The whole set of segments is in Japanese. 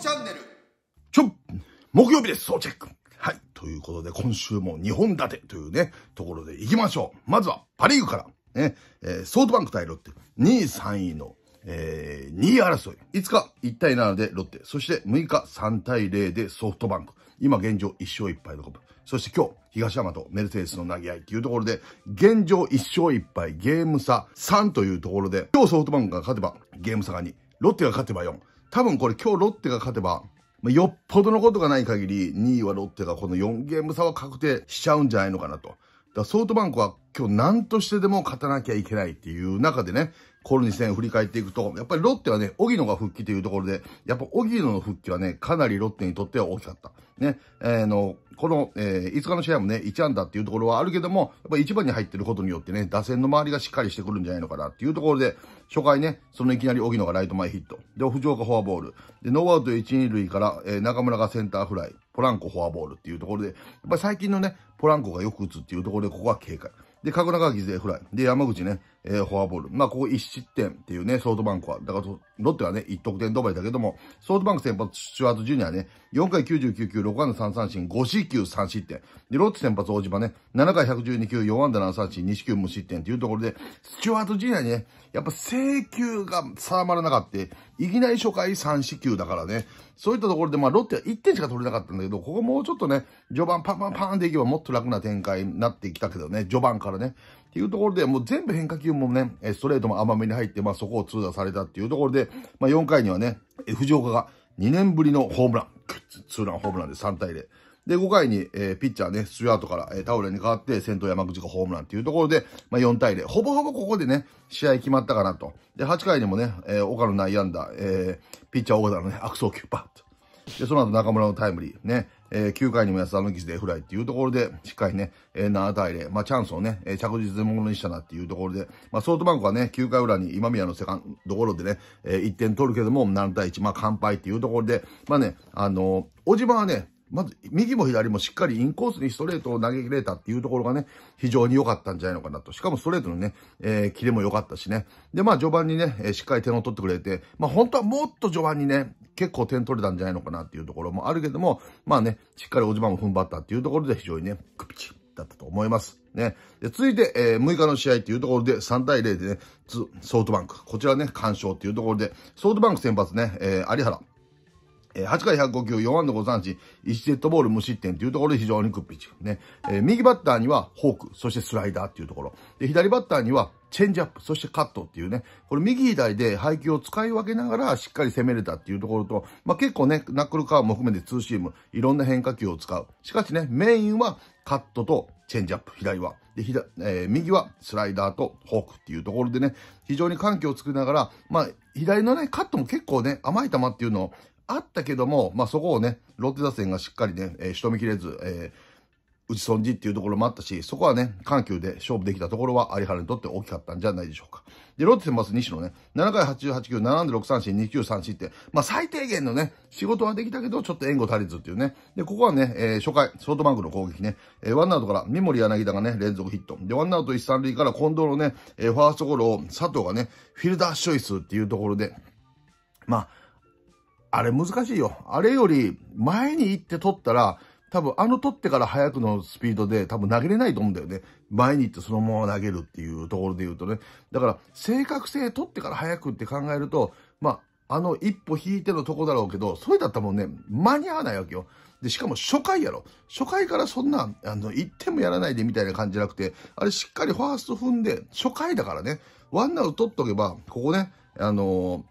チャンネル。ちょ、木曜日です、そうチェック。はい。ということで、今週も2本立てというね、ところで行きましょう。まずは、パリーグから、ね、えー、ソートバンク対ロッテ、2位、3位の、えー、2位争い。5日、1対7でロッテ、そして6日、3対0でソフトバンク。今現状1勝1敗のコプ。そして今日、東山とメルセデスの投げ合いっていうところで、現状1勝1敗、ゲーム差3というところで、今日ソフトバンクが勝てば、ゲーム差が2、ロッテが勝てば4、多分これ今日ロッテが勝てば、まあ、よっぽどのことがない限り、2位はロッテがこの4ゲーム差は確定しちゃうんじゃないのかなと。だソフトバンクは今日何としてでも勝たなきゃいけないっていう中でね、ルの2戦振り返っていくと、やっぱりロッテはね、荻野が復帰というところで、やっぱ荻野の復帰はね、かなりロッテにとっては大きかった。ね、えー、の、この、えー、5日の試合もね、1安打っていうところはあるけども、やっぱ1番に入ってることによってね、打線の周りがしっかりしてくるんじゃないのかなっていうところで、初回ね、そのいきなり荻野がライト前ヒット。で、藤岡フォアボール。で、ノーアウト1、2塁から、えー、中村がセンターフライ。ポランコフォアボールっていうところで、やっぱり最近のね、ポランコがよく打つっていうところで、ここは警戒。で、角中が犠牲フライ。で、山口ね、えー、フォアボール。まあ、ここ1失点っていうね、ソフトバンクは。だから、ロッテはね、1得点止まりだけども、ソフトバンク先発、シュワーズジュニアね、4回99球、6安打3三振、5四球3失点。で、ロッテ先発、大島ね、7回112球、4安打7三振、2四球無失点っていうところで、スチュワーズジュニアにね、やっぱ制球が定まらなかった。いきなり初回3四球だからね、そういったところで、まあ、ロッテは1点しか取れなかったんだけど、ここもうちょっとね、序盤パンパンパンでいけばもっと楽な展開になってきたけどね、序盤からね。っていうところで、もう全部変化球もね、ストレートも甘めに入って、まあそこを通打されたっていうところで、まあ4回にはね、藤岡が2年ぶりのホームラン、ツーランホームランで3対0。で、5回に、えー、ピッチャーね、スチュアートから、えー、タオレに代わって、先頭山口がホームランっていうところで、まあ、4対0。ほぼほぼここでね、試合決まったかなと。で、8回にもね、えー、岡の内野安打、えー、ピッチャー岡田のね、悪送球、パッと。で、その後中村のタイムリー、ね、えー、9回にも安田の記事でフライっていうところで、しっかりね、えー、7対0、まあチャンスをね、えー、着実にものにしたなっていうところで、まあソフトバンクはね、9回裏に今宮のセカンドゴロでね、えー、1点取るけども、7対1、まあ完敗っていうところで、まあね、あのー、小島はね、まず、右も左もしっかりインコースにストレートを投げ切れたっていうところがね、非常に良かったんじゃないのかなと。しかもストレートのね、えー、キレも良かったしね。で、まあ、序盤にね、えー、しっかり点を取ってくれて、まあ、本当はもっと序盤にね、結構点取れたんじゃないのかなっていうところもあるけども、まあね、しっかりおじまも踏ん張ったっていうところで非常にね、クピチだったと思います。ね。で、続いて、えー、6日の試合っていうところで3対0でね、ソフトバンク。こちらね、完勝っていうところで、ソフトバンク先発ね、えー、有原。えー、8回105球、4安打5三振、1セットボール無失点というところで非常にクッピッチ。ね。えー、右バッターにはフォーク、そしてスライダーっていうところ。で、左バッターにはチェンジアップ、そしてカットっていうね、これ右左で配球を使い分けながらしっかり攻めれたっていうところと、まあ、結構ね、ナックルカーも含めてツーシーム、いろんな変化球を使う。しかしね、メインはカットとチェンジアップ、左は。で、左、えー、右はスライダーとフォークっていうところでね、非常に緩急を作りながら、まあ、左のね、カットも結構ね、甘い球っていうのをあったけども、まあ、そこをね、ロッテ打線がしっかりね、えー、仕留めきれず、えー、打ち損じっていうところもあったし、そこはね、緩急で勝負できたところは有原にとって大きかったんじゃないでしょうか。で、ロッテ先発西野ね、7回88球、7で6三振、2球三振って、まあ、最低限のね、仕事はできたけど、ちょっと援護足りずっていうね。で、ここはね、えー、初回、ソフトバンクの攻撃ね、えー、ワンアウトから、三森柳田がね、連続ヒット。で、ワンアウト一三塁から近藤のね、えー、ファーストゴロを佐藤がね、フィルダーチョイスっていうところで、まあ、あれ難しいよ。あれより前に行って取ったら、多分あの取ってから早くのスピードで多分投げれないと思うんだよね。前に行ってそのまま投げるっていうところで言うとね。だから正確性取ってから早くって考えると、まあ、あの一歩引いてのとこだろうけど、それだったらもうね、間に合わないわけよ。で、しかも初回やろ。初回からそんな、あの、1点もやらないでみたいな感じじゃなくて、あれしっかりファースト踏んで、初回だからね、ワンナウト取っとけば、ここね、あの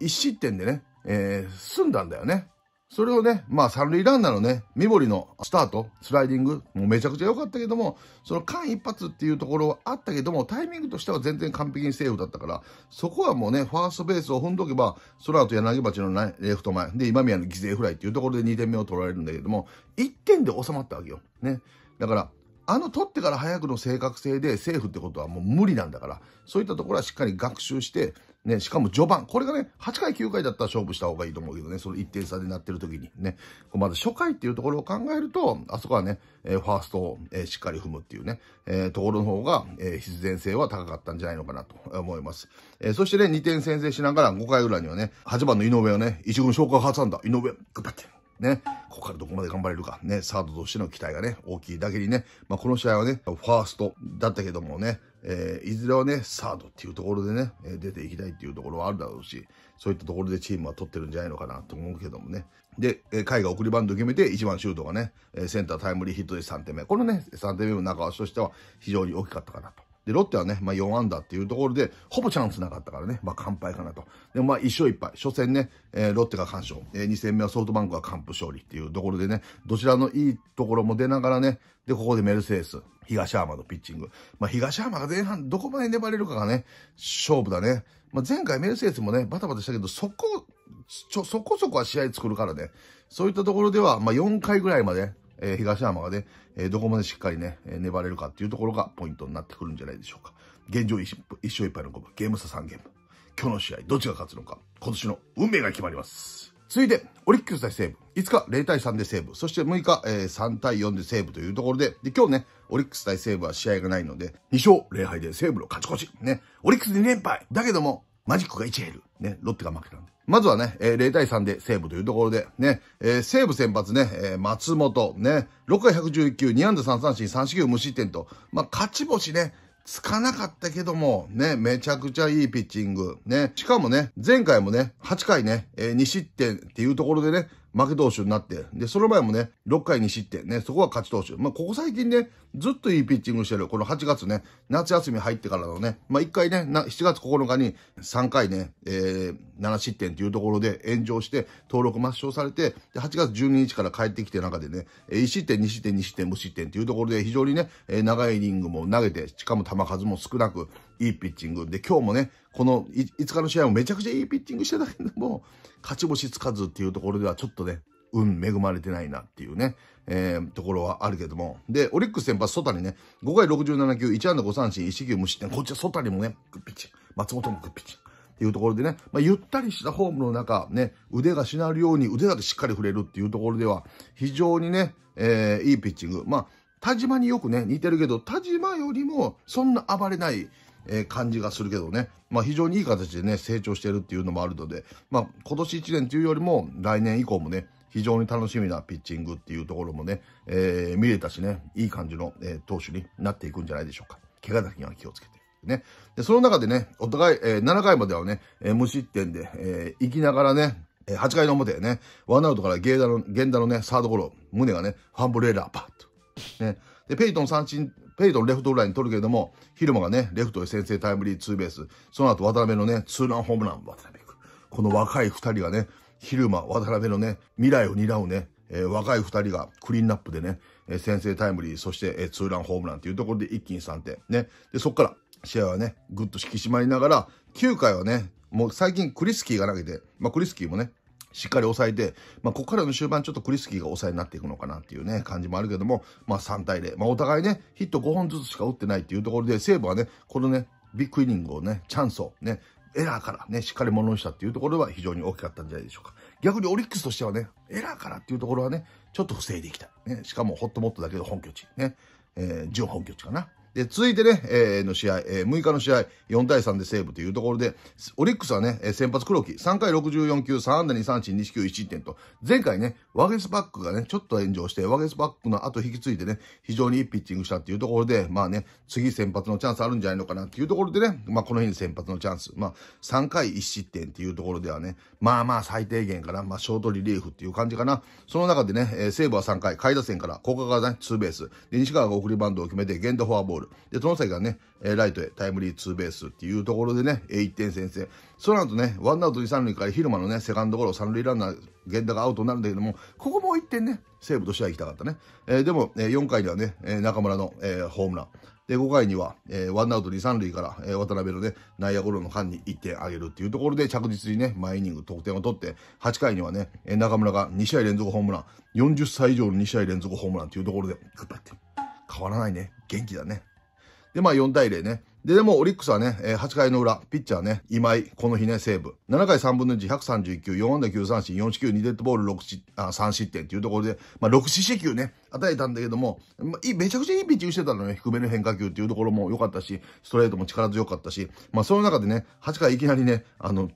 ー、1失点でね、えー、済んだんだよね。それをね、まあ三塁ランナーのね、三森のスタート、スライディング、もうめちゃくちゃ良かったけども、その間一発っていうところはあったけども、タイミングとしては全然完璧にセーフだったから、そこはもうね、ファーストベースを踏んどけば、その後柳町のレフト前、で、今宮の犠牲フライっていうところで2点目を取られるんだけども、1点で収まったわけよ。ね。だから、あの取ってから早くの正確性でセーフってことはもう無理なんだから、そういったところはしっかり学習して、ね、しかも序盤、これがね、8回9回だったら勝負した方がいいと思うけどね、その1点差でなってる時にね、まず初回っていうところを考えると、あそこはね、えー、ファーストを、えー、しっかり踏むっていうね、えー、ところの方が、え必然性は高かったんじゃないのかなと思います。えそしてね、2点先制しながら5回裏にはね、8番の井上をね、1軍昇格挟んだ井上、頑張って。ね、ここからどこまで頑張れるか、ね、サードとしての期待がね、大きいだけにね、まあ、この試合はね、ファーストだったけどもね、えー、いずれはね、サードっていうところでね、出ていきたいっていうところはあるだろうし、そういったところでチームは取ってるんじゃないのかなと思うけどもね。で、海が送りバント決めて、1番シュートがね、センタータイムリーヒットで3点目。このね、3点目の中足としては非常に大きかったかなと。で、ロッテはね、まあ4ダーっていうところで、ほぼチャンスなかったからね、まあ完敗かなと。でもまあ1勝1敗、初戦ね、えー、ロッテが完勝、えー、2戦目はソフトバンクが完封勝利っていうところでね、どちらのいいところも出ながらね、で、ここでメルセデス、東浜のピッチング。まあ東浜が前半どこまで粘れるかがね、勝負だね。まあ前回メルセデスもね、バタバタしたけど、そこ、ちょ、そこそこは試合作るからね。そういったところでは、まあ4回ぐらいまで、えー、東山がね、えー、どこまでしっかりね、えー、粘れるかっていうところがポイントになってくるんじゃないでしょうか。現状一勝一敗の5分、ゲーム差3ゲーム。今日の試合、どっちが勝つのか、今年の運命が決まります。続いて、オリックス対西武。5日0対3で西武。そして6日、えー、3対4で西武というところで、で、今日ね、オリックス対西武は試合がないので、2勝0敗で西武の勝ち越し。ね、オリックス2連敗。だけども、マジックが1減る。ね、ロッテが負けたんで。まずはね、えー、0対3で西武というところで、ね、えー、西武先発ね、えー、松本、ね、6回111球、2安打3三振、3四球無失点と、まあ、勝ち星ね、つかなかったけども、ね、めちゃくちゃいいピッチング。ね、しかもね、前回もね、8回ね、えー、2失点っていうところでね、負け投手になって、で、その前もね、6回に失点ね、そこは勝ち投手。まあ、ここ最近ね、ずっといいピッチングしてる。この8月ね、夏休み入ってからのね、まあ、1回ね、7月9日に3回ね、えー、7失点というところで炎上して、登録抹消されて、で、8月12日から帰ってきて中でね、1失点、2失点、2失点、無失点というところで、非常にね、長いイニングも投げて、しかも球数も少なく、いいピッチング。で、今日もね、この5日の試合もめちゃくちゃいいピッチングしてたけども、勝ち星つかずっていうところではちょっとね、運恵まれてないなっていうね、えー、ところはあるけども。で、オリックス先発、ソタにね、5回67球、1安打5三振、1球無失点。こっちはソタにもね、グッピッチン。松本もグッピッチン。っていうところでね、まあ、ゆったりしたフォームの中、ね、腕がしなるように腕だけしっかり振れるっていうところでは、非常にね、えー、いいピッチング。まあ、田島によくね、似てるけど、田島よりもそんな暴れない、えー、感じがするけどね、まあ、非常にいい形でね、成長してるっていうのもあるので、まあ、今年1年というよりも、来年以降もね、非常に楽しみなピッチングっていうところもね、えー、見れたしね、いい感じの、えー、投手になっていくんじゃないでしょうか。怪我だけには気をつけて。ね。で、その中でね、お互い、えー、7回まではね、えー、無失点で、えー、行きながらね、えー、8回の表ね、ワンアウトから源田の、源田のね、サードゴロ、胸がね、ファンブレーラーパッと。ね。で、ペイトン三振ペイトンレフトフライに取るけれども、昼間がね、レフトへ先制タイムリーツーベース、その後渡辺のね、ツーランホームラン、渡辺くこの若い二人がね、昼間、渡辺のね、未来を担うね、えー、若い二人がクリーンナップでね、えー、先制タイムリー、そして、えー、ツーランホームランというところで一気に3点。ね。で、そっから試合はね、ぐっと引き締まりながら、9回はね、もう最近クリスキーが投げて、まあクリスキーもね、しっかり抑えて、まあ、ここからの終盤、ちょっとクリスキーが抑えになっていくのかなっていうね、感じもあるけども、まあ、3対0。まあ、お互いね、ヒット5本ずつしか打ってないっていうところで、西武はね、このね、ビッグイニングをね、チャンスをね、エラーからね、しっかりものにしたっていうところは非常に大きかったんじゃないでしょうか。逆にオリックスとしてはね、エラーからっていうところはね、ちょっと防いでいきたい。ね、しかもホットモットだけど本拠地。ね、えー、準本拠地かな。で、続いてね、えー、の試合、えー、6日の試合、4対3でセーブというところで、オリックスはね、先発黒木、3回64球、3安打2三振、2四球1点と、前回ね、ワゲスバックがね、ちょっと炎上して、ワゲスバックの後引き継いでね、非常にいいピッチングしたっていうところで、まあね、次先発のチャンスあるんじゃないのかなっていうところでね、まあこの日に先発のチャンス、まあ3回1失点っていうところではね、まあまあ最低限かな、まあショートリリーフっていう感じかな。その中でね、えー、西武は3回、下位打線から、高架がね、ツーベース、で、西川が送りバンドを決めて、ゲンドフォアボール、ル。で、その先がね、ライトへタイムリーツーベースっていうところでね、1点先制。その後ね、ワンアウト2、3塁から昼間のね、セカンドゴロ、3塁ランナー、源田がアウトになるんだけども、ここも1点ね、西武としては行きたかったね。えー、でも、え4回にはね、え中村の、えー、ホームラン。で、5回には、えー、ワンアウト2、3塁から、えー、渡辺のね、内野ゴロの間に1点あげるっていうところで着実にね、毎イニング得点を取って、8回にはね、え中村が2試合連続ホームラン、40歳以上の2試合連続ホームランっていうところで、グッバって。変わらないね。元気だね。で、まあ4対0ね。で、でもオリックスはね、8回の裏、ピッチャーね、今井、この日ね、セーブ。7回3分の1、139、4安打9三振、4四球、2デッドボール6あ3失点っていうところで、まあ6四死球ね、与えたんだけども、まあ、めちゃくちゃいいピッチングしてたのね、低めの変化球っていうところも良かったし、ストレートも力強かったし、まあその中でね、8回いきなりね、あの、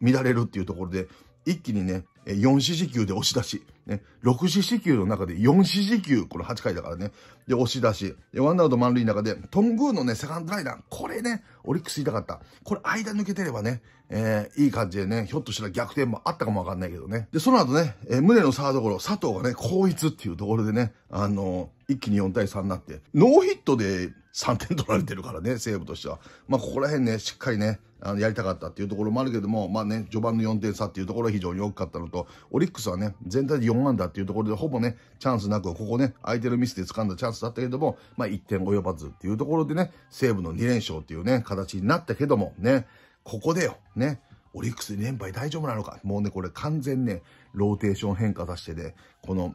乱れるっていうところで、一気にね、4四時給で押し出し、ね、6四時給の中で4四時給、これ8回だからね。で、押し出し、ワンアウト満塁の中で、トングーのね、セカンドライナー、これね、オリックス痛かった。これ間抜けてればね、えー、いい感じでね、ひょっとしたら逆転もあったかもわかんないけどね。で、その後ね、えー、胸のサードゴロ、佐藤がね、後逸っていうところでね、あのー、一気に4対3になって、ノーヒットで3点取られてるからね、西武としては。まあ、ここら辺ね、しっかりね、あのやりたかったっていうところもあるけども、まあね、序盤の4点差っていうところは非常に大きかったのと、オリックスはね、全体で4安打っていうところで、ほぼね、チャンスなく、ここね、相手のミスで掴んだチャンスだったけども、まあ1点及ばずっていうところでね、西武の2連勝っていうね、形になったけども、ね、ここでよ、ね、オリックス2連敗大丈夫なのか。もうね、これ完全ね、ローテーション変化させてね、この、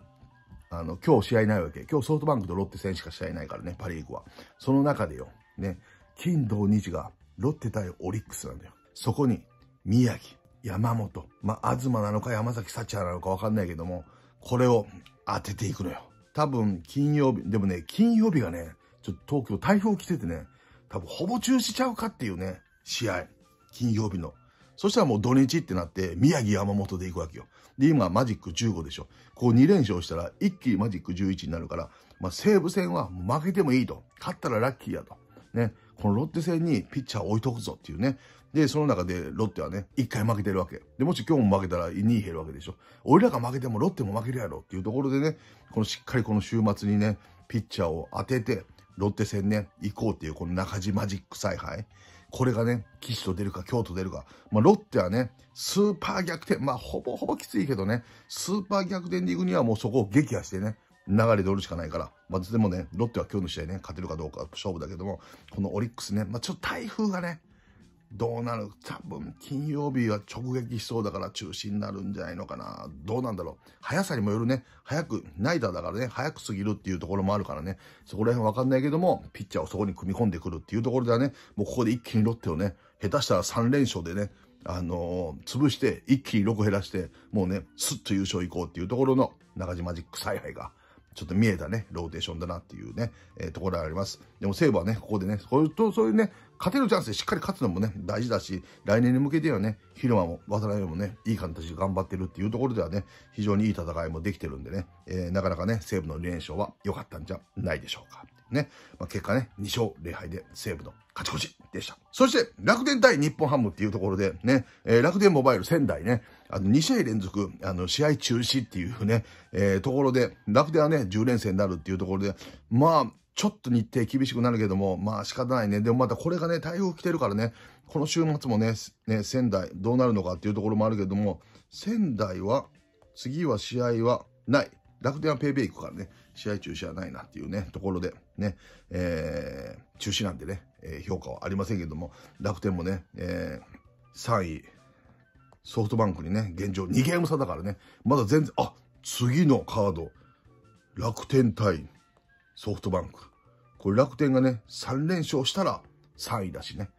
あの、今日試合ないわけ。今日ソフトバンクとロッテ戦しか試合ないからね、パリーグは。その中でよ、ね、金、土、日がロッテ対オリックスなんだよ。そこに、宮城、山本、まあ、東なのか山崎幸也なのかわかんないけども、これを当てていくのよ。多分、金曜日、でもね、金曜日がね、ちょっと東京台風来ててね、多分ほぼ中止ちゃうかっていうね、試合。金曜日の。そしたらもう土日ってなって、宮城山本で行くわけよ。で、今マジック15でしょ。こう2連勝したら、一気にマジック11になるから、まあ西武戦は負けてもいいと。勝ったらラッキーやと。ね。このロッテ戦にピッチャー置いとくぞっていうね。で、その中でロッテはね、1回負けてるわけ。で、もし今日も負けたら2位減るわけでしょ。俺らが負けてもロッテも負けるやろっていうところでね、このしっかりこの週末にね、ピッチャーを当てて、ロッテ戦ね、行こうっていうこの中地マジック采配。これがね、岸と出るか、京都出るか。まあ、ロッテはね、スーパー逆転、まあ、ほぼほぼきついけどね、スーパー逆転に行くにはもうそこを撃破してね、流れでおるしかないから、まあ、でもね、ロッテは今日の試合ね、勝てるかどうか勝負だけども、このオリックスね、まあ、ちょっと台風がね、どうなる多分金曜日は直撃しそうだから中止になるんじゃないのかな。どうなんだろう。速さにもよるね。早く、ナイターだからね、早く過ぎるっていうところもあるからね。そこら辺わかんないけども、ピッチャーをそこに組み込んでくるっていうところではね、もうここで一気にロッテをね、下手したら3連勝でね、あのー、潰して、一気に6減らして、もうね、スッと優勝いこうっていうところの中島ジック采配がちょっと見えたね、ローテーションだなっていうね、えー、ところがあります。でも西武はね、ここでね、そういうと、そういうね、勝てるチャンスでしっかり勝つのもね、大事だし、来年に向けてはね、昼間も渡辺もね、いい形で頑張ってるっていうところではね、非常にいい戦いもできてるんでね、えー、なかなかね、西武の連勝は良かったんじゃないでしょうか。ね。まあ、結果ね、2勝0敗で西武の勝ち越しでした。そして、楽天対日本ハムっていうところで、ね、えー、楽天モバイル仙台ね、あの、2試合連続、あの、試合中止っていうね、えー、ところで、楽天はね、10連戦になるっていうところで、まあ、ちょっと日程厳しくなるけども、まあ仕方ないね。でもまたこれがね、台風来てるからね、この週末もね、ね仙台どうなるのかっていうところもあるけども、仙台は、次は試合はない。楽天は paypay 行くからね、試合中止はないなっていうね、ところで、ね、えー、中止なんでね、えー、評価はありませんけども、楽天もね、えー、3位、ソフトバンクにね、現状2ゲーム差だからね、まだ全然、あ、次のカード、楽天対ソフトバンク。これ楽天がね、3連勝したら3位だしね、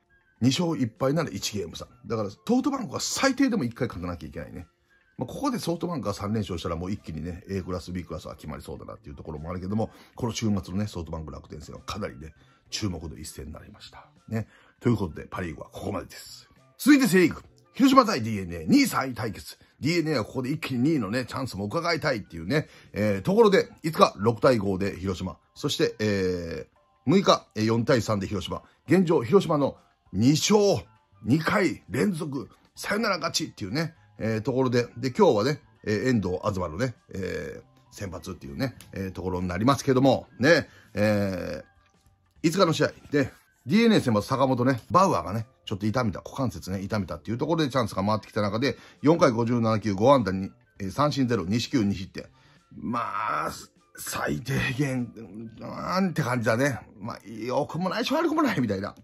2勝1敗なら1ゲーム差。だから、ソフトバンクは最低でも1回勝たなきゃいけないね。まあ、ここでソフトバンクが3連勝したらもう一気にね、A クラス、B クラスは決まりそうだなっていうところもあるけども、この週末のね、ソフトバンク楽天戦はかなりね、注目の一戦になりました。ね。ということで、パリーグはここまでです。続いてセリーグ。広島対 DNA、2位3位対決。DNA はここで一気に2位のね、チャンスも伺いたいっていうね、えー、ところで、5日6対5で広島、そして、えー、6日4対3で広島、現状広島の2勝、2回連続、サヨナラ勝ちっていうね、えー、ところで、で、今日はね、えー、遠藤東のね、えー、先発っていうね、えー、ところになりますけども、ね、えー、5日の試合で、DNA 先発坂本ね、バウアーがね、ちょっと痛みた、股関節ね、痛みたっていうところでチャンスが回ってきた中で、4回57球5安打に、えー、三振0、四球2失点。まあ、最低限、なんて感じだね。まあ、良くもないし悪くもないみたいな。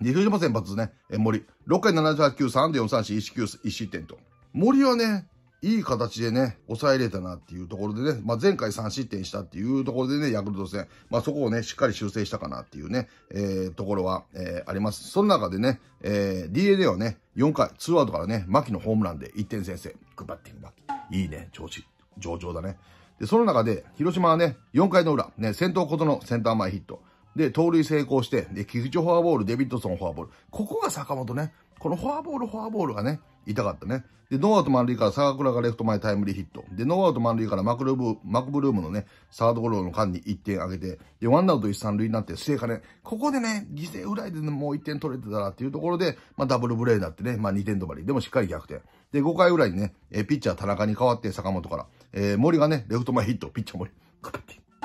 二藤本先発ね、え森。6回78球3で4三振1球1失点と。森はね、いい形でね、抑えれたなっていうところでね、まあ、前回3失点したっていうところでね、ヤクルト戦、まあ、そこをね、しっかり修正したかなっていうね、えー、ところは、えー、あります。その中でね、えー、DNA はね、4回、ツーアウトからね、牧のホームランで1点先制。グバッティング牧。いいね、調子、上々だね。で、その中で、広島はね、4回の裏、ね、先頭ことのセンター前ヒット。で、盗塁成功して、で、菊池フォアボール、デビッドソンフォアボール。ここが坂本ね。このフォアボール、フォアボールがね、痛かったね。で、ノーアウト満塁から坂倉がレフト前タイムリーヒット。で、ノーアウト満塁からマクルブマクブルームのね、サードゴロの間に1点上げて、で、ワンアウト一三塁になって末金、ね。ここでね、犠牲フライで、ね、もう1点取れてたらっていうところで、まあ、ダブルブレーになってね、まあ、2点止まり。でもしっかり逆転。で、5回ぐらいにね、えピッチャー田中に代わって坂本から、えー、森がね、レフト前ヒット、ピッチャー森。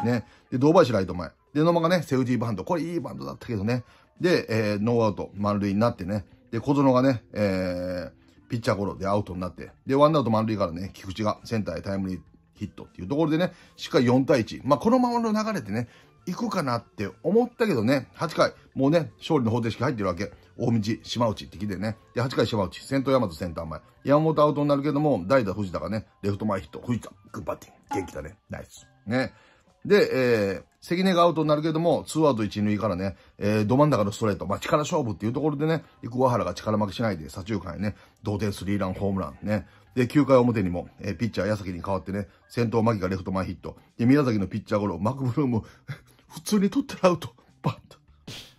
ね。で、堂林ライト前。で、野間がね、セーフティーバント。これいいバントだったけどね。で、えー、ノーアウト満塁になってね、で、小園がね、えー、ピッチャーゴロでアウトになって、で、ワンアウト満塁からね、菊池がセンターへタイムリーヒットっていうところでね、しっかり4対1。まあ、このままの流れでね、行くかなって思ったけどね、8回、もうね、勝利の方程式入ってるわけ。大道、島内って来てね。で、8回島内、先頭山とセンター前。山本アウトになるけども、代打藤田がね、レフト前ヒット、藤田、グッバッティン元気だね。ナイス。ね。で、えー、関根がアウトになるけども、ツーアウト一塁からね、えー、ど真ん中のストレート、まあ、力勝負っていうところでね、生桑原が力負けしないで、左中間へね、同点スリーランホームランね。で、9回表にも、えー、ピッチャー矢崎に代わってね、先頭牧がレフト前ヒット。で、宮崎のピッチャーゴロ、マクブルーム、普通に取ったらアウト。バッと。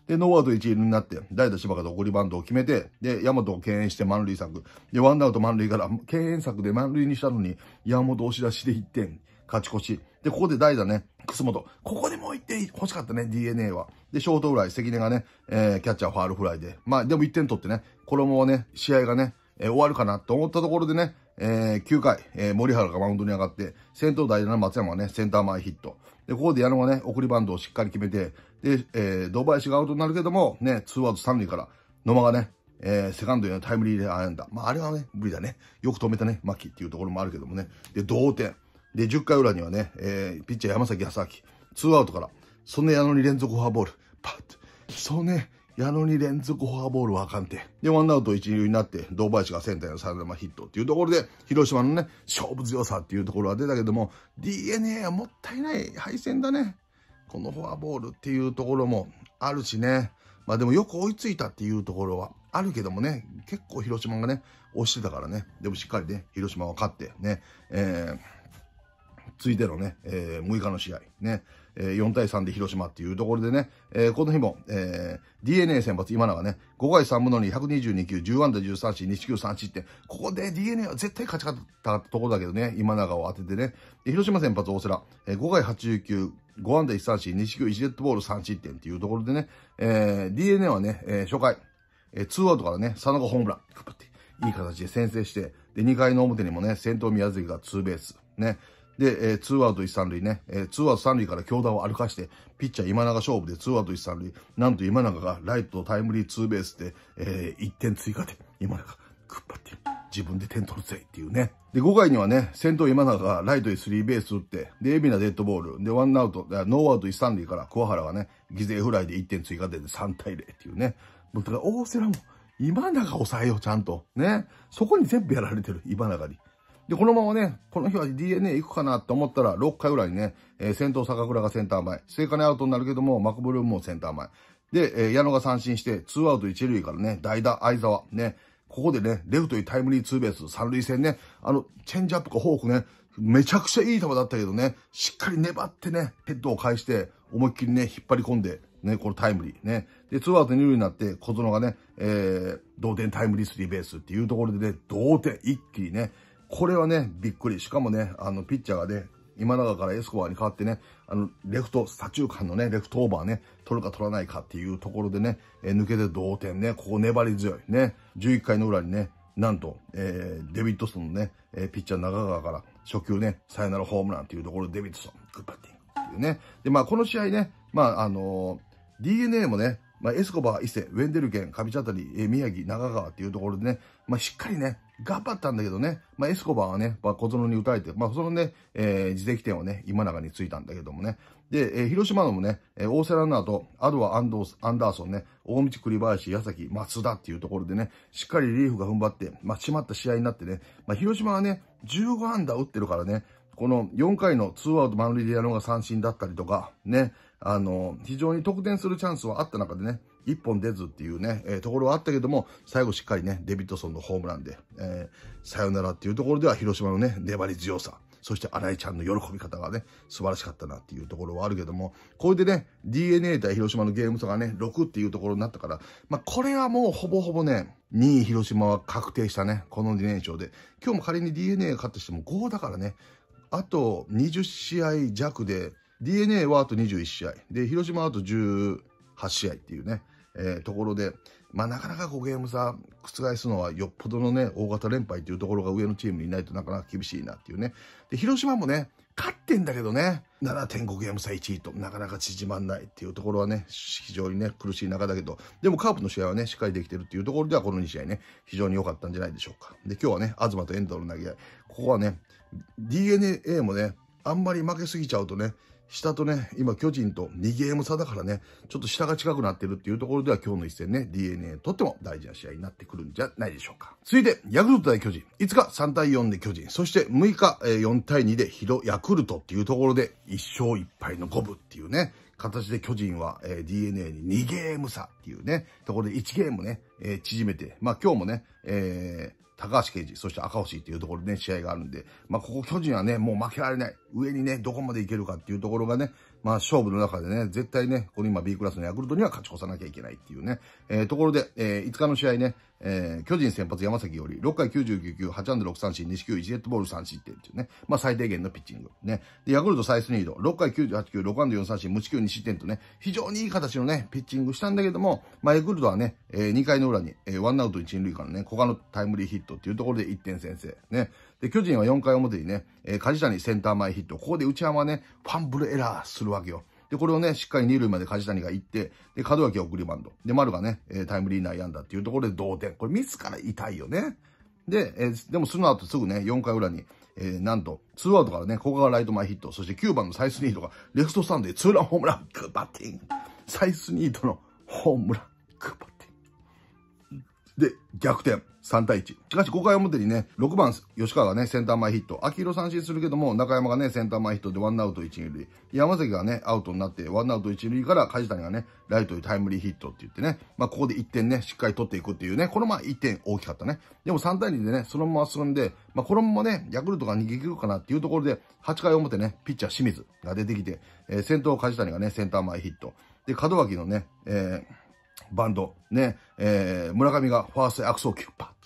で、ノーアウト一塁になって、代打柴が送りバントを決めて、で、山本を敬遠して満塁策。で、ワンアウト満塁から、敬遠策で満塁にしたのに、山本押し出しで1点、勝ち越し。で、ここで代打ね、楠本。ここでもう1点欲しかったね、DNA は。で、ショートフライ、関根がね、えー、キャッチャーファールフライで。まあ、でも1点取ってね、衣をね、試合がね、えー、終わるかなと思ったところでね、えー、9回、えー、森原がマウンドに上がって、先頭代打の松山はね、センター前ヒット。で、ここで矢野がね、送りバンドをしっかり決めて、で、えー、堂林がアウトになるけども、ね、ツーアウト三塁から、野間がね、えー、セカンドへのタイムリーであんだ。まあ、あれはね、無理だね。よく止めたね、牧っていうところもあるけどもね。で、同点。で、10回裏にはね、えー、ピッチャー山崎康明、ツーアウトから、曽根矢野に連続フォアボール、パッと、曽根矢野に連続フォアボールはあかんて。で、ワンアウト一塁になって、堂林がセンターのサヨダラヒットっていうところで、広島のね、勝負強さっていうところは出たけども、DNA はもったいない敗戦だね。このフォアボールっていうところもあるしね。まあでもよく追いついたっていうところはあるけどもね、結構広島がね、押してたからね。でもしっかりね、広島は勝ってね、えーついてのね、えー、6日の試合、ね、えー、4対3で広島っていうところでね、えー、この日も、えー、DNA 先発、今永ね、5回3分の2、122球、10安打13四、九球3失点。ここで DNA は絶対勝ち勝ったところだけどね、今永を当ててね、広島先発、大瀬良、えー、5回89、5安打1三振、西球1デッドボール3失点っていうところでね、えー、DNA はね、えー、初回、えー、2アウトからね、佐野がホームラン、っいい形で先制して、で、2回の表にもね、先頭宮崎がツーベース、ね、で、えー、ツーアウト一三塁ね、えー、ツーアウト三塁から強打を歩かして、ピッチャー今永勝負でツーアウト一三塁、なんと今永がライトタイムリーツーベースで、えー、1点追加点、今永、くっぱって自分で点取るぜっていうね。で、5回にはね、先頭今永がライトにスリーベース打って、で、海老名デッドボール、で、ワンアウト、ノーアウト一三塁から桑原がね、犠牲フライで1点追加点で3対0っていうね。だから大瀬良も、今永抑えよちゃんと。ね。そこに全部やられてる、今永に。で、このままね、この日は DNA 行くかなと思ったら、6回ぐらいにね、えー、先頭坂倉がセンター前。聖火にアウトになるけども、マクブルームもセンター前。で、えー、矢野が三振して、ツーアウト一塁からね、代打、相沢、ね、ここでね、レフトにタイムリーツーベース、三塁線ね、あの、チェンジアップかフォークね、めちゃくちゃいい球だったけどね、しっかり粘ってね、ヘッドを返して、思いっきりね、引っ張り込んで、ね、このタイムリーね。で、ツーアウト二塁になって、小園がね、えー、同点タイムリースリーベースっていうところでね、同点、一気にね、これはね、びっくり。しかもね、あの、ピッチャーがね、今永からエスコアに変わってね、あの、レフト、左中間のね、レフトオーバーね、取るか取らないかっていうところでね、え抜けて同点ね、ここ粘り強いね、11回の裏にね、なんと、えー、デビッドソンのね、えー、ピッチャー中川から初球ね、サヨナラホームランっていうところでデビッドソン、グッバッティングっていうね。で、まあこの試合ね、まああのー、DNA もね、まあ、エスコバー、伊勢、ウェンデルケン、カビチャタリ、えー、宮城、中川っていうところでね、まあ、しっかりね、頑張ったんだけどね、まあ、エスコバーはね、まあ、小園に打たれて、まあ、そのね、えー、自責点をね、今永についたんだけどもね。で、えー、広島のもね、えー、大瀬ランナーと、アドア・アンドアンダーソンね、大道栗林、矢崎、松田っていうところでね、しっかりリリーフが踏ん張って、まあ、まった試合になってね、まあ、広島はね、15アンダー打ってるからね、この4回の2アウト満塁でやるのが三振だったりとか、ね、あの、非常に得点するチャンスはあった中でね、一本出ずっていうね、えー、ところはあったけども、最後しっかりね、デビッドソンのホームランで、えー、さよならっていうところでは広島のね、粘り強さ、そして新井ちゃんの喜び方がね、素晴らしかったなっていうところはあるけども、これでね、DNA 対広島のゲーム差がね、6っていうところになったから、まあ、これはもうほぼほぼね、2位広島は確定したね、この2連勝で。今日も仮に DNA が勝ってしても5だからね、あと20試合弱で、DNA はあと21試合。で、広島はあと10、8試合っていうね、えー、ところで、まあ、なかなかこうゲーム差覆すのはよっぽどのね、大型連敗というところが上のチームにいないとなかなか厳しいなっていうね。で、広島もね、勝ってんだけどね、7.5ゲーム差1位となかなか縮まんないっていうところはね、非常にね、苦しい中だけど、でもカープの試合はね、しっかりできてるっていうところではこの2試合ね、非常に良かったんじゃないでしょうか。で、今日はね、東と遠藤の投げ合い。ここはね、DNA もね、あんまり負けすぎちゃうとね、下とね、今巨人と2ゲーム差だからね、ちょっと下が近くなってるっていうところでは今日の一戦ね、DNA とっても大事な試合になってくるんじゃないでしょうか。続いて、ヤクルト対巨人。5日3対4で巨人。そして6日4対2でヒロヤクルトっていうところで1勝1敗の5分っていうね、形で巨人は、え DNA に2ゲーム差っていうね、ところで1ゲームね、え縮めて、まあ今日もね、えー、高橋奎二、そして赤星っていうところでね、試合があるんで、まあ、ここ巨人はね、もう負けられない。上にね、どこまでいけるかっていうところがね、まあ、勝負の中でね、絶対ね、この今 B クラスのヤクルトには勝ち越さなきゃいけないっていうね、えー、ところで、えー、5日の試合ね、えー、巨人先発山崎より、6回99球、8安打6三振、2球1デッドボール3振っていうね、まあ最低限のピッチング。ね。で、ヤクルトサイスニード、6回98球、6安打4三振、無四球2失点とね、非常にいい形のね、ピッチングしたんだけども、まあヤクルトはね、えー、2回の裏に、えー、ワンアウト1塁からね、他のタイムリーヒットっていうところで1点先制。ね。で、巨人は4回表にね、えー、梶谷センター前ヒット。ここで内山はね、ファンブルエラーするわけよ。で、これをね、しっかり2塁まで梶谷が行って、で、門脇送りバンド。で、丸がね、タイムリー内野安打っていうところで同点。これ自ら痛いよね。で、えー、でもその後すぐね、4回裏に、えー、なんと、ツーアウトからね、ここがライト前ヒット、そして9番のサイスニードが、レフトスタンドでツーランホームラン、グバッティング。サイスニードのホームラン、グバッティング。で、逆転。3対1。しかし5回表にね、6番吉川がね、センター前ヒット。秋広三振するけども、中山がね、センター前ヒットでワンアウト1、2塁。山崎がね、アウトになって、ワンアウト1、塁から梶谷がね、ライトにタイムリーヒットって言ってね、まあ、ここで1点ね、しっかり取っていくっていうね、このまあ1点大きかったね。でも3対2でね、そのまま進んで、まあ、このままね、ヤクルトが逃げ切るかなっていうところで、8回表ね、ピッチャー清水が出てきて、えー、先頭梶谷がね、センター前ヒット。で、門脇のね、えー、バンド、ね、えー、村上がファースト悪送球、パッ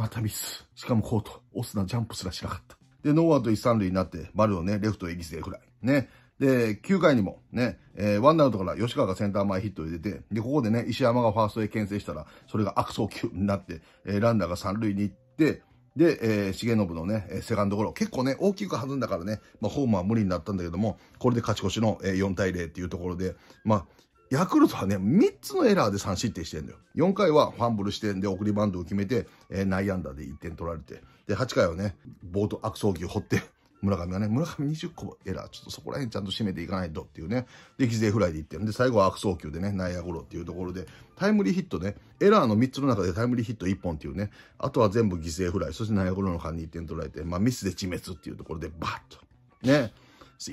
またミス。しかもコート。オスナジャンプすらしなかった。で、ノーアウト一三塁になって、丸をね、レフトへ犠牲フライ。ね。で、9回にもね、えー、ワンアウトから吉川がセンター前ヒットを入れて、で、ここでね、石山がファーストへ牽制したら、それが悪送球になって、えー、ランナーが三塁に行って、で、えー、重信のね、えセカンドゴロ、結構ね、大きく弾んだからね、まあ、ホームは無理になったんだけども、これで勝ち越しの、えー、4対0っていうところで、まあ、ヤクルトはね、3つのエラーで3失点してんだよ。4回はファンブル視点で送りバントを決めて、えー、内安打で1点取られて、で、8回はね、ート悪送球を掘って、村上がね、村上20個エラー、ちょっとそこら辺ちゃんと締めていかないとっていうね、で、犠牲フライでいってるんで、最後は悪送球でね、内野ゴロっていうところで、タイムリーヒットね、エラーの3つの中でタイムリーヒット1本っていうね、あとは全部犠牲フライ、そして内野ゴロの間に1点取られて、まあミスで自滅っていうところで、バッと。ね、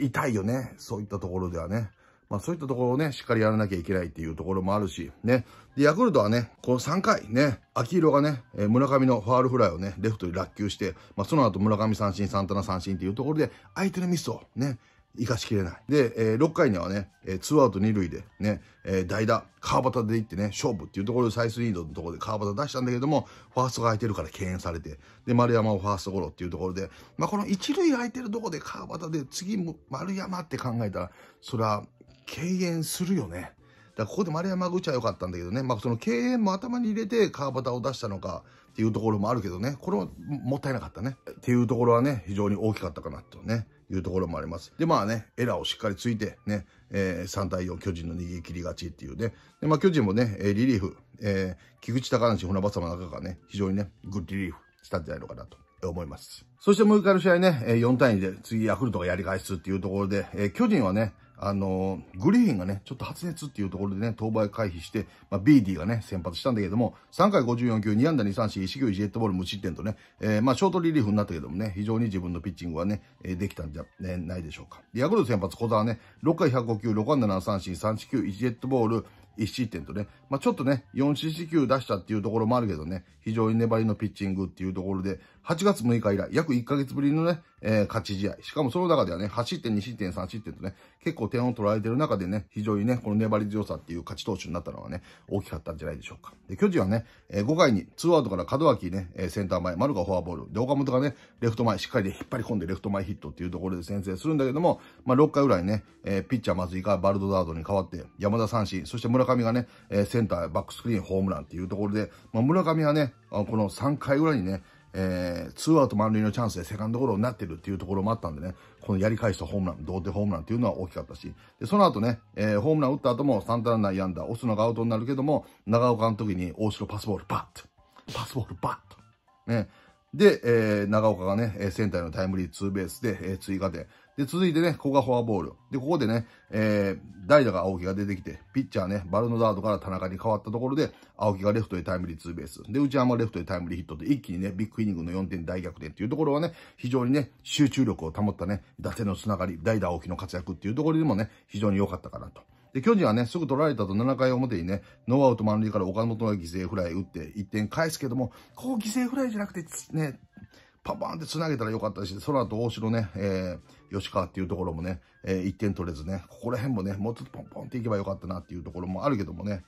痛いよね、そういったところではね。まあそういったところをね、しっかりやらなきゃいけないっていうところもあるし、ね。で、ヤクルトはね、この3回ね、秋色がね、えー、村上のファールフライをね、レフトに落球して、まあその後村上三振、サンタナ三振っていうところで、相手のミスをね、生かしきれない。で、えー、6回にはね、えー、2アウト2塁でね、えー、代打、川端で行ってね、勝負っていうところで、サイスリードのところで川端出したんだけども、ファーストが空いてるから敬遠されて、で、丸山をファーストゴロっていうところで、まあ、この1塁空いてるとこで川端で、次も丸山って考えたら、それは敬遠するよね。だここで丸山口は良かったんだけどね、まあ、その敬遠も頭に入れて川端を出したのかっていうところもあるけどね、これはもったいなかったね。っていうところはね、非常に大きかったかなとね、いうところもあります。で、まあね、エラーをしっかりついて、ね、えー、3対4、巨人の逃げ切りがちっていうね。で、まあ巨人もね、リリーフ、えー、菊池高梨、船場様の中がね、非常にね、グッリリーフしたんじゃないのかなと思います。そしてもう一回の試合ね、4対2で次ヤクルトがやり返すっていうところで、えー、巨人はね、あのー、グリフィンがね、ちょっと発熱っていうところでね、当倍回避して、まあ、ビーディーがね、先発したんだけども、3回54球、2安打2三振、1球1ジェットボール無失点とね、えー、まあ、ショートリリーフになったけどもね、非常に自分のピッチングはね、えー、できたんじゃ、ね、ないでしょうか。ヤクルト先発、小沢ね、6回105球、6安打7三振、3四球、1ジェットボール、1失点とね、まあ、ちょっとね、4四四球出したっていうところもあるけどね、非常に粘りのピッチングっていうところで、8月6日以来、約1ヶ月ぶりのね、えー、勝ち試合。しかもその中ではね、8失点、2失点、3失点とね、結構点を取られてる中でね、非常にね、この粘り強さっていう勝ち投手になったのはね、大きかったんじゃないでしょうか。で、巨人はね、えー、5回に2アウトから門脇ね、えー、センター前、丸がフォアボール。で、岡本がね、レフト前、しっかりで引っ張り込んでレフト前ヒットっていうところで先制するんだけども、まあ、6回ぐらいね、えー、ピッチャー松井がバルドダードに代わって、山田三振、そして村上がね、えー、センターバックスクリーンホームランっていうところで、まあ、村上はね、この3回ぐらいにね、えー、ツーアウト満塁のチャンスでセカンドゴロになってるっていうところもあったんでね、このやり返したホームラン、同点ホームランっていうのは大きかったし、で、その後ね、えー、ホームラン打った後もサンタランナーんだ、オスのがアウトになるけども、長岡の時に大城パスボールバッと、パスボールバッと、ね、で、えー、長岡がね、センターのタイムリーツーベースで、えー、追加点。で、続いてね、ここがフォアボール。で、ここでね、えー、代打が青木が出てきて、ピッチャーね、バルノダードから田中に変わったところで、青木がレフトへタイムリーツーベース。で、内山レフトへタイムリーヒットで、一気にね、ビッグイニングの4点大逆転っていうところはね、非常にね、集中力を保ったね、打線のつながり、代打青木の活躍っていうところでもね、非常に良かったかなと。で、巨人はね、すぐ取られたと7回表にね、ノーアウト満塁から岡本が犠牲フライ打って1点返すけども、こう犠牲フライじゃなくて、ね、パンパンって繋げたらよかったし、その後大城ね、えー、吉川っていうところもね、えー、1点取れずね、ここら辺もね、もうちょっとポンポンっていけばよかったなっていうところもあるけどもね。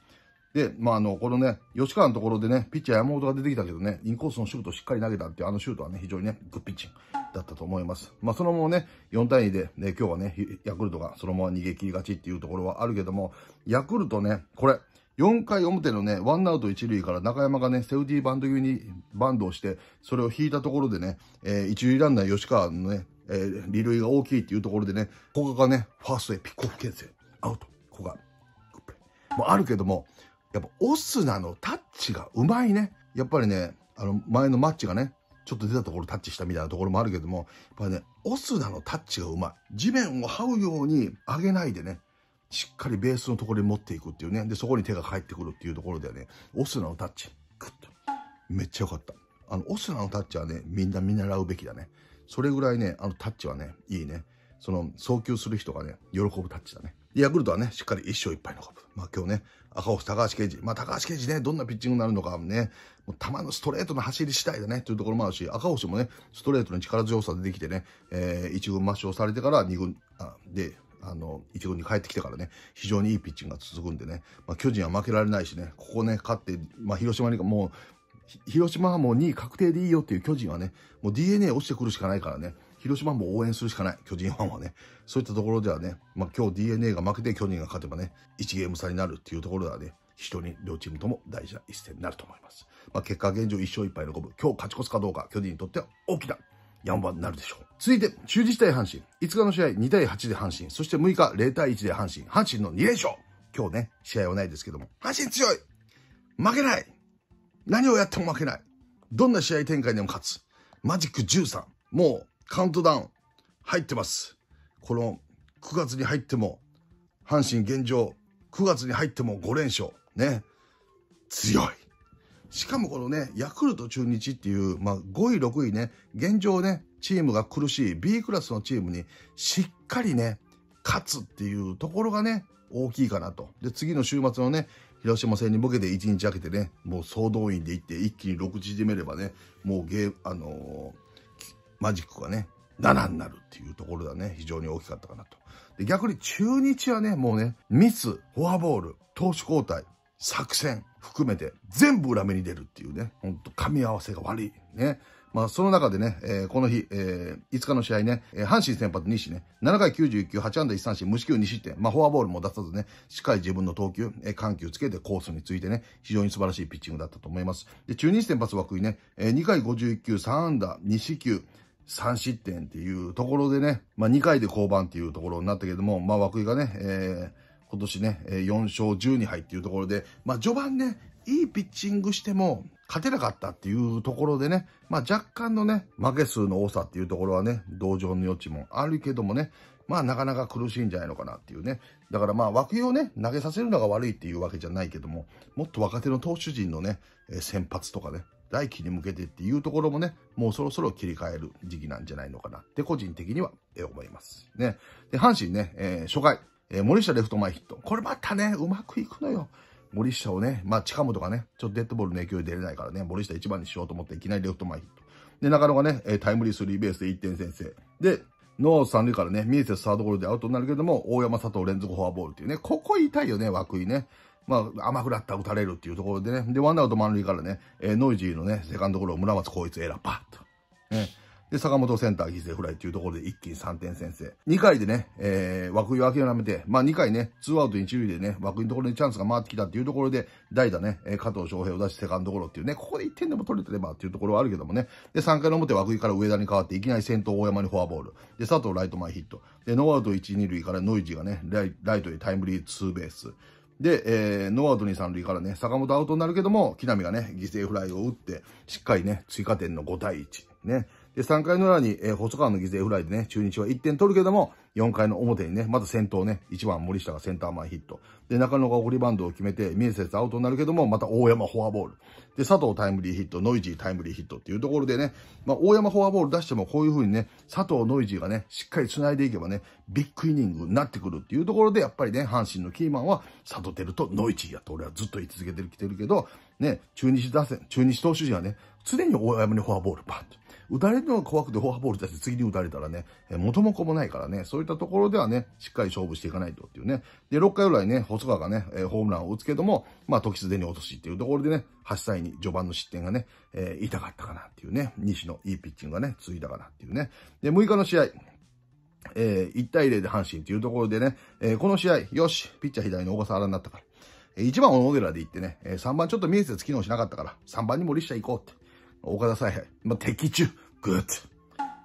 で、まあ、あの、このね、吉川のところでね、ピッチャー山本が出てきたけどね、インコースのシュートしっかり投げたっていう、あのシュートはね、非常にね、グッピッチンだったと思います。まあ、そのままね、4対2で、ね、今日はね、ヤクルトがそのまま逃げ切りがちっていうところはあるけども、ヤクルトね、これ、4回表のね、ワンアウト一塁から中山がね、セウディーバンド気にバンドをして、それを引いたところでね、えー、塁ランナー吉川のね、えー、離塁が大きいっていうところでね、ここがね、ファーストへピックオフ牽制、アウト、ここが、もうあるけども、やっぱオスナのタッチがうまいね。やっぱりね、あの、前のマッチがね、ちょっと出たところタッチしたみたいなところもあるけども、やっぱりね、オスナのタッチがうまい。地面を這うように上げないでね、しっかりベースのところに持っていくっていうね。で、そこに手が返ってくるっていうところでね、オスナのタッチ、グッと。めっちゃ良かった。あの、オスナのタッチはね、みんな見習うべきだね。それぐらいね、あのタッチはね、いいね。その、送球する人がね、喜ぶタッチだね。ヤクルトはね、しっかり一勝一敗のカップ。まあ今日ね、赤星高橋刑事。まあ高橋刑事ね、どんなピッチングになるのかね、もう球のストレートの走り次第だね、というところもあるし、赤星もね、ストレートの力強さでできてね、えー、一軍抹消されてから二軍、あで、あの、一軍に帰ってきてからね、非常にいいピッチングが続くんでね、まあ、巨人は負けられないしね、ここね、勝って、まあ、広島にもう、広島はもう2位確定でいいよっていう巨人はね、もう DNA 落ちてくるしかないからね、広島も応援するしかない、巨人ファンはね。そういったところではね、まあ、今日 DNA が負けて巨人が勝てばね、1ゲーム差になるっていうところではね、非常に両チームとも大事な一戦になると思います。まあ、結果現状1勝1敗の5分、今日勝ち越すかどうか、巨人にとっては大きな4番になるでしょう。続いて、中日対阪神。5日の試合、2対8で阪神。そして6日、0対1で阪神。阪神の2連勝。今日ね、試合はないですけども。阪神強い負けない何をやっても負けないどんな試合展開でも勝つマジック13。もう、カウントダウン、入ってます。この、9月に入っても、阪神現状、9月に入っても5連勝。ね。強いしかもこのね、ヤクルト中日っていう、まあ、5位、6位ね、現状ね、チームが苦しい B クラスのチームにしっかりね、勝つっていうところがね、大きいかなと。で、次の週末のね、広島戦に向けて1日空けてね、もう総動員で行って一気に6縮めればね、もうゲー、あのー、マジックがね、7になるっていうところだね、非常に大きかったかなと。で、逆に中日はね、もうね、ミス、フォアボール、投手交代、作戦含めて全部裏目に出るっていうね、ほんと噛み合わせが悪い。ね。まあ、その中でね、えー、この日、えー、5日の試合ね、えー、阪神先発西ね、7回9 1球、8安打1三振、無四球2失点、まあ、フォアボールも出さずね、しっかり自分の投球、えー、緩急つけてコースについてね、非常に素晴らしいピッチングだったと思います。で、中日先発涌井ね、えー、2回51球、3安打、2四球、3失点っていうところでね、まあ、2回で降板っていうところになったけども、まあ、涌井がね、えー、今年ね、4勝12敗っていうところで、まあ、序盤ね、いいピッチングしても、勝てなかったっていうところでね、まあ若干のね、負け数の多さっていうところはね、同情の余地もあるけどもね、まあなかなか苦しいんじゃないのかなっていうね。だからまあ枠をね、投げさせるのが悪いっていうわけじゃないけども、もっと若手の投手陣のね、え先発とかね、来季に向けてっていうところもね、もうそろそろ切り替える時期なんじゃないのかなって個人的には思います。ね。で、阪神ね、えー、初回、えー、森下レフト前ヒット。これまたね、うまくいくのよ。森下をね、まあ、近本がね、ちょっとデッドボールの影響で出れないからね、森下1番にしようと思って、いきなりレフト前ヒット。で、中野がね、タイムリースリーベースで1点先制。で、ノー三塁からね、ミエセスサードゴロでアウトになるけども、大山佐藤連続フォアボールっていうね、ここ痛いよね、涌井ね。まあ、甘くなった打たれるっていうところでね。で、ワンアウト満塁からね、えー、ノイジーのね、セカンドゴロ村松光一エラーパッと。ね。で、坂本センター犠牲フライっていうところで一気に3点先制。2回でね、えー、枠井を諦めて、まあ2回ね、2アウト1塁でね、枠井のところにチャンスが回ってきたっていうところで、代打ね、加藤翔平を出してセカンドゴロっていうね、ここで1点でも取れてればっていうところはあるけどもね。で、3回の表枠井から上田に変わって、いきなり先頭大山にフォアボール。で、佐藤ライト前ヒット。で、ノーアウト1、2塁からノイジーがね、ライライトでタイムリーツーベース。で、えー、ノーアウト2、三塁からね、坂本アウトになるけども、木浪がね、犠牲フライを打って、しっかりね、追加点の5対1。ね。で、3回の裏に、えー、細川の犠牲フライでね、中日は1点取るけども、4回の表にね、まず先頭ね、1番森下がセンター前ヒット。で、中野が送りバンドを決めて、面接アウトになるけども、また大山フォアボール。で、佐藤タイムリーヒット、ノイジータイムリーヒットっていうところでね、まあ、大山フォアボール出してもこういう風にね、佐藤ノイジーがね、しっかり繋いでいけばね、ビッグイニングになってくるっていうところで、やっぱりね、阪神のキーマンは、佐藤ルとノイジーやと俺はずっと言い続けてきてるけど、ね、中日打線、中日投手陣はね、常に大山にフォアボールバンと。打たれるのが怖くてフォアボール出して次に打たれたらね、え元も子もないからね、そういったところではね、しっかり勝負していかないとっていうね。で、6回ぐらいね、細川がね、えホームランを打つけども、まあ、時すでに落としっていうところでね、8歳に序盤の失点がね、えー、痛かったかなっていうね、西のいいピッチングがね、続いたかなっていうね。で、6日の試合、えー、1対0で阪神っていうところでね、えー、この試合、よし、ピッチャー左の小笠原になったから、1番小野寺で行ってね、3番ちょっと見えス機能しなかったから、3番に森下行こうって。岡田采配、まあ、敵中、グッ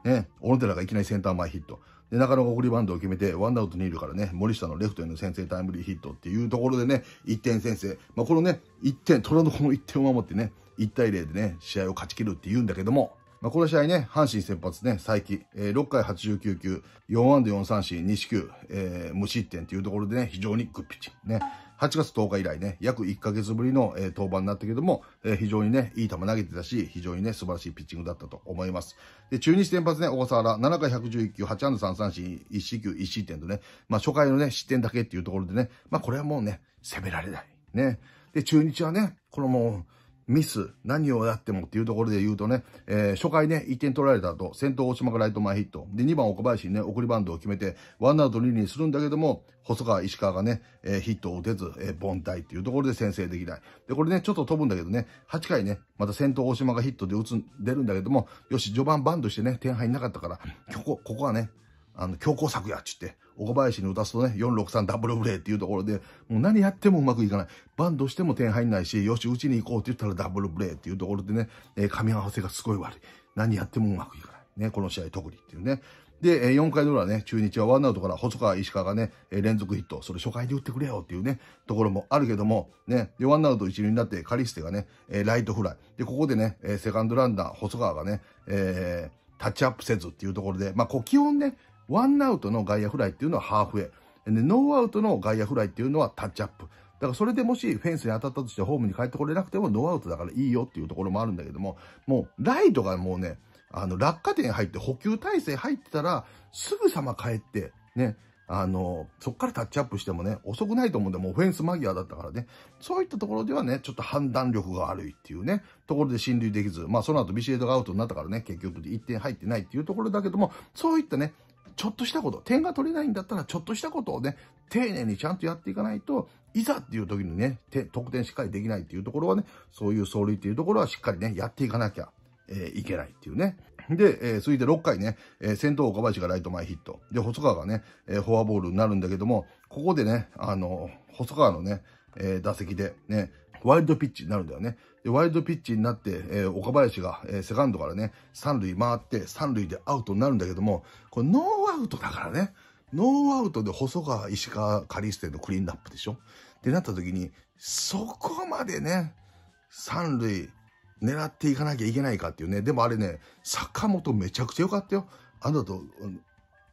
ド。ね、小野寺がいきなりセンター前ヒット。で、中野が送りバンドを決めて、ワンアウト二塁からね、森下のレフトへの先制タイムリーヒットっていうところでね、1点先制。まあ、このね、1点、虎のこの1点を守ってね、1対0でね、試合を勝ち切るって言うんだけども、まあ、この試合ね、阪神先発ね、才木、えー、6回89球、4安打4三振、2四球、えー、無失点というところでね、非常にグッピッチ。ね。8月10日以来ね、約1ヶ月ぶりの、えー、登板になったけども、えー、非常にね、いい球投げてたし、非常にね、素晴らしいピッチングだったと思います。で、中日先発ね、小笠原、7回111球、8安打3三振、1四球、1失点とね、まあ初回のね、失点だけっていうところでね、まあこれはもうね、攻められない。ね。で、中日はね、このもう、ミス、何をやってもっていうところで言うとね、えー、初回ね、1点取られた後、先頭大島がライト前ヒット。で、2番岡林にね、送りバンドを決めて、ワンアウト2にするんだけども、細川、石川がね、えー、ヒットを打てず、えー、凡退っていうところで先制できない。で、これね、ちょっと飛ぶんだけどね、8回ね、また先頭大島がヒットで打つ、出るんだけども、よし、序盤バンドしてね、点入んなかったから、ここ、ここはね、あの、強行策やっちって、岡林に打たすとね、463ダブルプレーっていうところで、もう何やってもうまくいかない。バンドしても点入んないし、よし、打ちに行こうって言ったらダブルプレーっていうところでね、えー、噛み合わせがすごい悪い。何やってもうまくいかない。ね、この試合特にっていうね。で、4回の裏ね、中日はワンアウトから細川、石川がね、連続ヒット、それ初回で打ってくれよっていうね、ところもあるけども、ね、で、ワンアウト一塁になってカリステがね、ライトフライ。で、ここでね、セカンドランナー、細川がね、えー、タッチアップせずっていうところで、まあ、こう、基本ね、ワンアウトの外野フライっていうのはハーフウェイ。で、ノーアウトの外野フライっていうのはタッチアップ。だからそれでもしフェンスに当たったとしてホームに帰ってこれなくてもノーアウトだからいいよっていうところもあるんだけども、もうライトがもうね、あの落下点入って補給体制入ってたらすぐさま帰って、ね、あの、そっからタッチアップしてもね、遅くないと思うんで、もうフェンス間際だったからね、そういったところではね、ちょっと判断力が悪いっていうね、ところで進塁できず、まあその後ビシエドがアウトになったからね、結局1点入ってないっていうところだけども、そういったね、ちょっとしたこと、点が取れないんだったら、ちょっとしたことをね、丁寧にちゃんとやっていかないと、いざっていう時にね、得点しっかりできないっていうところはね、そういう走塁っていうところはしっかりね、やっていかなきゃ、えー、いけないっていうね。で、えー、続いて6回ね、えー、先頭岡林がライト前ヒット。で、細川がね、えー、フォアボールになるんだけども、ここでね、あの、細川のね、えー、打席でね、ワイルドピッチになるんだよね。ワイルドピッチになって、えー、岡林が、えー、セカンドからね、三塁回って、三塁でアウトになるんだけども、これノーアウトだからね、ノーアウトで細川、石川、カリステのクリーンナップでしょってなった時に、そこまでね、三塁狙っていかなきゃいけないかっていうね。でもあれね、坂本めちゃくちゃ良かったよ。あのと、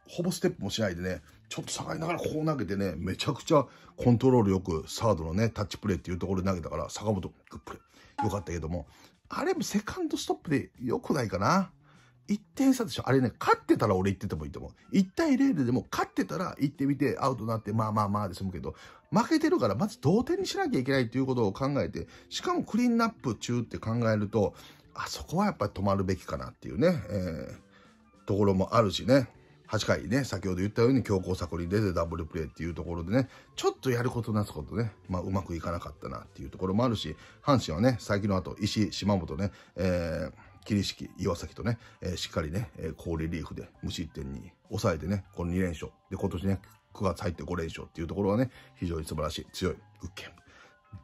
ほぼステップもしないでね、ちょっと下がりながらこう投げてね、めちゃくちゃコントロールよく、サードのね、タッチプレーっていうところで投げたから、坂本、グップレー。良かったけども、あれもセカンドストップで良くないかな。1点差でしょあれね、勝ってたら俺言っててもいいと思う。1対0ででも勝ってたら行ってみてアウトになって、まあまあまあで済むけど、負けてるからまず同点にしなきゃいけないっていうことを考えて、しかもクリーンナップ中って考えると、あそこはやっぱり止まるべきかなっていうね、えー、ところもあるしね。8回ね、先ほど言ったように強行策に出てダブルプレーっていうところでね、ちょっとやることなすことね、まあ、うまくいかなかったなっていうところもあるし、阪神はね、最近の後、石、島本ね、えー、桐敷、岩崎とね、えー、しっかりね、えー、好リリーフで無失点に抑えてね、この2連勝。で、今年ね、9月入って5連勝っていうところはね、非常に素晴らしい、強い、物件。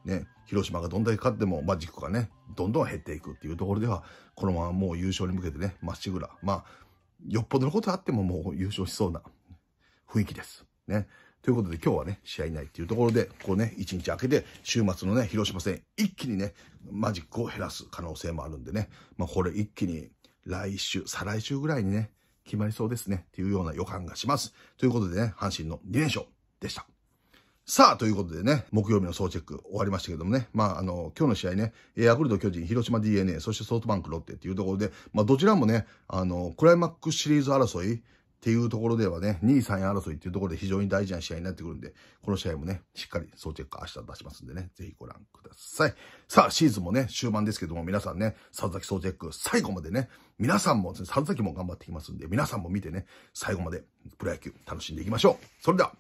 ね、広島がどんだけ勝ってもマジックがね、どんどん減っていくっていうところでは、このままもう優勝に向けてね、まっしぐら。まあ、よっぽどのことあってももう優勝しそうな雰囲気です。ね。ということで今日はね、試合ないっていうところで、こうね、一日明けて、週末のね、広島戦、一気にね、マジックを減らす可能性もあるんでね、まあこれ一気に来週、再来週ぐらいにね、決まりそうですね、っていうような予感がします。ということでね、阪神の2連勝でした。さあ、ということでね、木曜日の総チェック終わりましたけどもね、まあ、あの、今日の試合ね、ヤクルト、巨人、広島 DNA、そしてソフトバンク、ロッテっていうところで、まあ、どちらもね、あの、クライマックスシリーズ争いっていうところではね、2位、3位争いっていうところで非常に大事な試合になってくるんで、この試合もね、しっかり総チェック明日出しますんでね、ぜひご覧ください。さあ、シーズンもね、終盤ですけども、皆さんね、佐々木総チェック、最後までね、皆さんも、佐々木も頑張ってきますんで、皆さんも見てね、最後までプロ野球楽しんでいきましょう。それでは。